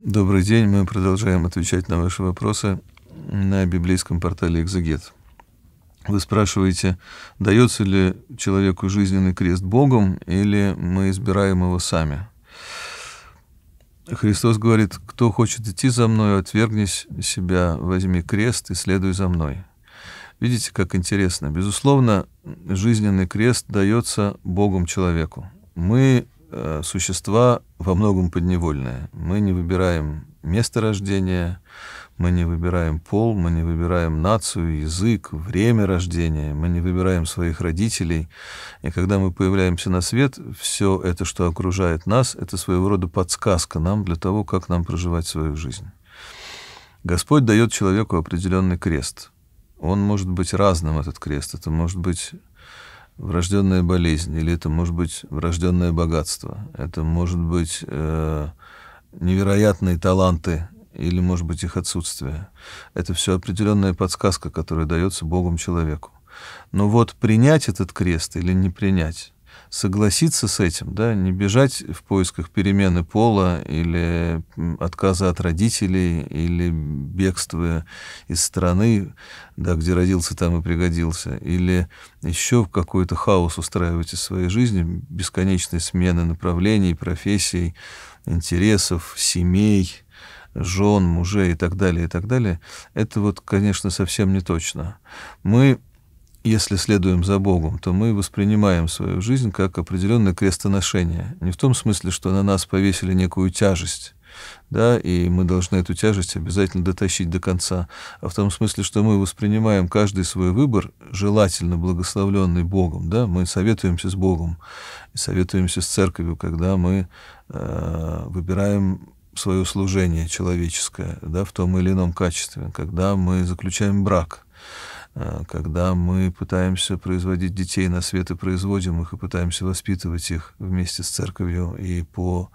Добрый день. Мы продолжаем отвечать на ваши вопросы на библейском портале «Экзегет». Вы спрашиваете, дается ли человеку жизненный крест Богом, или мы избираем его сами? Христос говорит, кто хочет идти за мной, отвергнись себя, возьми крест и следуй за мной. Видите, как интересно. Безусловно, жизненный крест дается Богом человеку. Мы, э, существа во многом подневольное. Мы не выбираем место рождения, мы не выбираем пол, мы не выбираем нацию, язык, время рождения, мы не выбираем своих родителей. И когда мы появляемся на свет, все это, что окружает нас, это своего рода подсказка нам для того, как нам проживать свою жизнь. Господь дает человеку определенный крест. Он может быть разным, этот крест. Это может быть врожденная болезнь, или это может быть врожденное богатство, это может быть э, невероятные таланты, или может быть их отсутствие. Это все определенная подсказка, которая дается Богом человеку. Но вот принять этот крест или не принять, согласиться с этим, да, не бежать в поисках перемены пола или отказа от родителей или бегства из страны, да, где родился, там и пригодился, или еще в какой-то хаос устраивать из своей жизни, бесконечные смены направлений, профессий, интересов, семей, жен, мужей и так далее, и так далее, это вот, конечно, совсем не точно. Мы если следуем за Богом, то мы воспринимаем свою жизнь как определенное крестоношение. Не в том смысле, что на нас повесили некую тяжесть, да, и мы должны эту тяжесть обязательно дотащить до конца, а в том смысле, что мы воспринимаем каждый свой выбор, желательно благословленный Богом, да, мы советуемся с Богом, советуемся с Церковью, когда мы э, выбираем свое служение человеческое, да, в том или ином качестве, когда мы заключаем брак, а, когда мы пытаемся производить детей на свет и производим их, и пытаемся воспитывать их вместе с церковью и по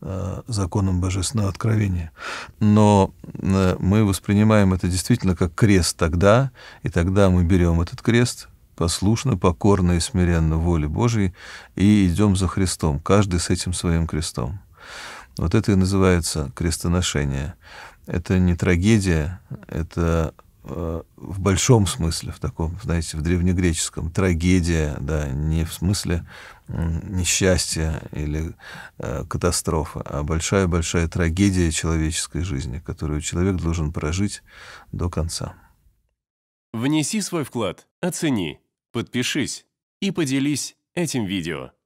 а, законам божественного откровения. Но э, мы воспринимаем это действительно как крест тогда, и тогда мы берем этот крест, послушно, покорно и смиренно воле Божьей и идем за Христом, каждый с этим своим крестом. Вот это и называется крестоношение. Это не трагедия, это Э, в большом смысле, в таком, знаете, в древнегреческом, трагедия, да, не в смысле несчастья или э, катастрофа, а большая-большая трагедия человеческой жизни, которую человек должен прожить до конца. Внеси свой вклад, оцени, подпишись и поделись этим видео.